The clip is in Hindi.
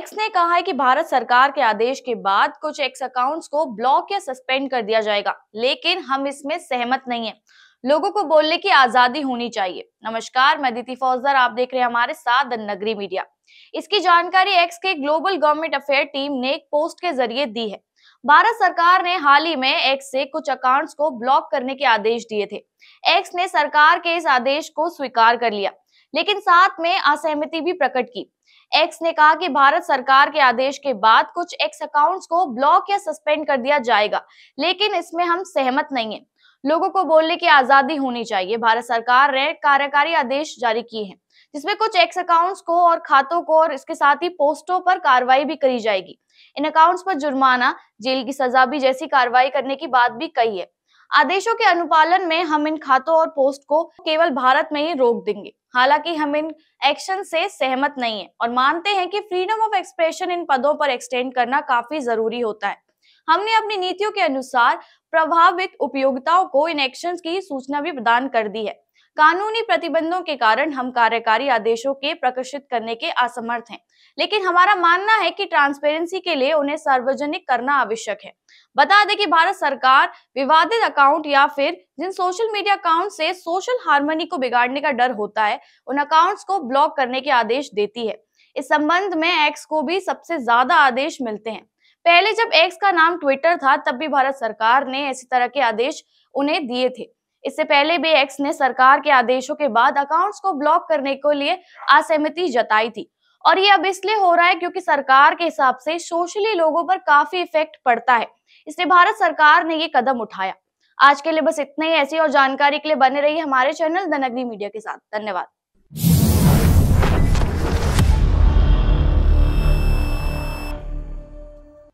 एक्स ने कहा है कि भारत सरकार के आदेश के बाद कुछ एक्स अकाउंट्स को ब्लॉक या सस्पेंड कर दिया जाएगा लेकिन हम इसमें सहमत नहीं है लोगों को बोलने की आजादी होनी चाहिए नमस्कार मैं दीति फौजदार आप देख रहे हैं हमारे साथ नगरी मीडिया इसकी जानकारी एक्स के ग्लोबल गवर्नमेंट अफेयर टीम ने एक पोस्ट के जरिए दी है भारत सरकार ने हाल ही में एक्स से कुछ अकाउंट्स को ब्लॉक करने के आदेश दिए थे एक्स ने सरकार के इस आदेश को स्वीकार कर लिया लेकिन साथ में असहमति भी प्रकट की एक्स ने कहा कि भारत सरकार के आदेश के बाद कुछ एक्स अकाउंट्स को ब्लॉक या सस्पेंड कर दिया जाएगा लेकिन इसमें हम सहमत नहीं है लोगों को बोलने की आजादी होनी चाहिए भारत सरकार ने कार्यकारी आदेश जारी किए हैं जिसमें कुछ एक्स अकाउंट्स को और खातों को और इसके साथ ही पोस्टों पर कार्रवाई भी करी जाएगी इन अकाउंट्स पर जुर्माना जेल की सजा भी जैसी कार्रवाई करने की बात भी कही है आदेशों के अनुपालन में हम इन खातों और पोस्ट को केवल भारत में ही रोक देंगे हालांकि हम इन एक्शन से सहमत नहीं है और मानते हैं कि फ्रीडम ऑफ एक्सप्रेशन इन पदों पर एक्सटेंड करना काफी जरूरी होता है हमने अपनी नीतियों के अनुसार प्रभावित उपयोगिताओं को इन एक्शन की सूचना भी प्रदान कर दी है कानूनी प्रतिबंधों के कारण हम कार्यकारी आदेशों के प्रकाशित करने के असमर्थ हैं लेकिन हमारा मानना है कि ट्रांसपेरेंसी के लिए उन्हें सार्वजनिक करना आवश्यक है बता दें कि भारत सरकार विवादित अकाउंट या फिर जिन सोशल मीडिया अकाउंट से सोशल हार्मनी को बिगाड़ने का डर होता है उन अकाउंट्स को ब्लॉक करने के आदेश देती है इस संबंध में एक्स को भी सबसे ज्यादा आदेश मिलते हैं पहले जब एक्स का नाम ट्विटर था तब भी भारत सरकार ने ऐसी तरह के आदेश उन्हें दिए थे इससे पहले भी एक्स ने सरकार के आदेशों के बाद अकाउंट्स को ब्लॉक करने के लिए असहमति जताई थी और ये अब इसलिए हो रहा है क्योंकि सरकार के हिसाब से सोशली लोगों पर काफी इफेक्ट पड़ता है इसलिए भारत सरकार ने ये कदम उठाया आज के लिए बस इतने ही ऐसी और जानकारी के लिए बने रहिए हमारे चैनल द नगरी मीडिया के साथ धन्यवाद